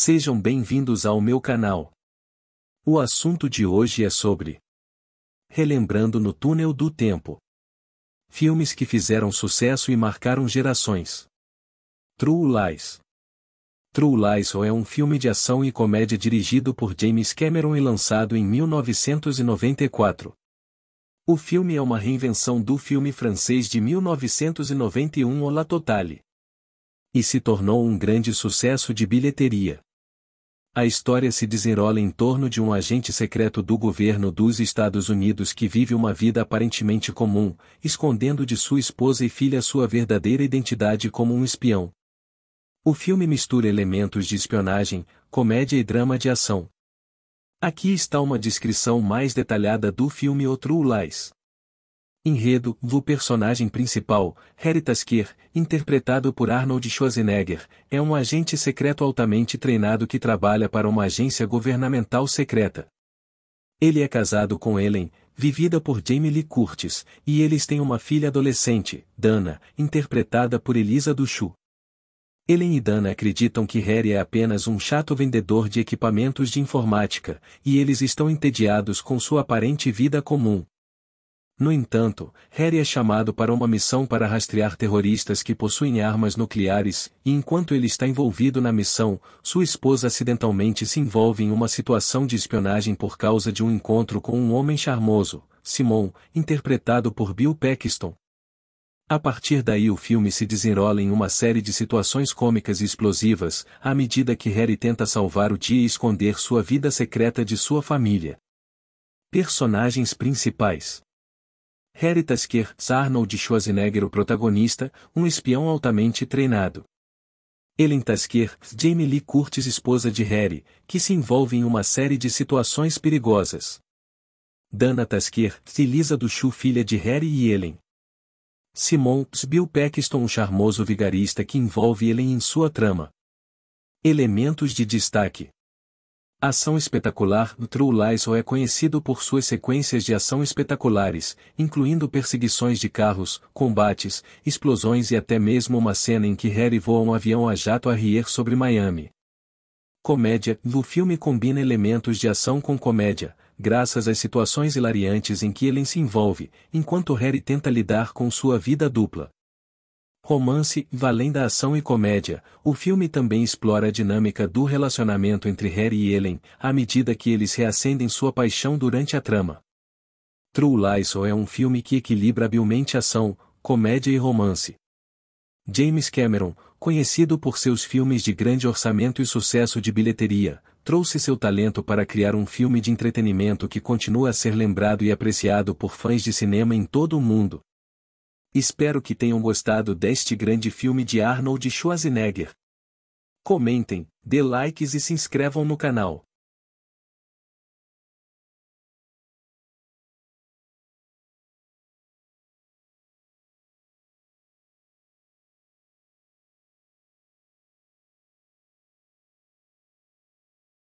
Sejam bem-vindos ao meu canal. O assunto de hoje é sobre Relembrando no Túnel do Tempo. Filmes que fizeram sucesso e marcaram gerações. True Lies. True Lies é um filme de ação e comédia dirigido por James Cameron e lançado em 1994. O filme é uma reinvenção do filme francês de 1991 La Totale. E se tornou um grande sucesso de bilheteria. A história se desenrola em torno de um agente secreto do governo dos Estados Unidos que vive uma vida aparentemente comum, escondendo de sua esposa e filha sua verdadeira identidade como um espião. O filme mistura elementos de espionagem, comédia e drama de ação. Aqui está uma descrição mais detalhada do filme Outro True Lies. Enredo, do personagem principal, Harry Tasker, interpretado por Arnold Schwarzenegger, é um agente secreto altamente treinado que trabalha para uma agência governamental secreta. Ele é casado com Ellen, vivida por Jamie Lee Curtis, e eles têm uma filha adolescente, Dana, interpretada por Elisa Duchu. Ellen e Dana acreditam que Harry é apenas um chato vendedor de equipamentos de informática, e eles estão entediados com sua aparente vida comum, no entanto, Harry é chamado para uma missão para rastrear terroristas que possuem armas nucleares, e enquanto ele está envolvido na missão, sua esposa acidentalmente se envolve em uma situação de espionagem por causa de um encontro com um homem charmoso, Simon, interpretado por Bill Paxton. A partir daí o filme se desenrola em uma série de situações cômicas e explosivas, à medida que Harry tenta salvar o dia e esconder sua vida secreta de sua família. Personagens principais Heritasker, Arnold Schwarzenegger o protagonista, um espião altamente treinado. Ellen Tasker, Jamie Lee Curtis esposa de Harry, que se envolve em uma série de situações perigosas. Dana Tasker, Elisa do Chu filha de Harry e Ellen. Simon, Bill Paxton um charmoso vigarista que envolve Ellen em sua trama. Elementos de destaque. Ação Espetacular True Lies é conhecido por suas sequências de ação espetaculares, incluindo perseguições de carros, combates, explosões e até mesmo uma cena em que Harry voa um avião a jato a rir sobre Miami. Comédia O filme combina elementos de ação com comédia, graças às situações hilariantes em que ele se envolve, enquanto Harry tenta lidar com sua vida dupla romance, valendo da ação e comédia, o filme também explora a dinâmica do relacionamento entre Harry e Ellen, à medida que eles reacendem sua paixão durante a trama. True Lies é um filme que equilibra habilmente ação, comédia e romance. James Cameron, conhecido por seus filmes de grande orçamento e sucesso de bilheteria, trouxe seu talento para criar um filme de entretenimento que continua a ser lembrado e apreciado por fãs de cinema em todo o mundo, Espero que tenham gostado deste grande filme de Arnold Schwarzenegger. Comentem, dê likes e se inscrevam no canal.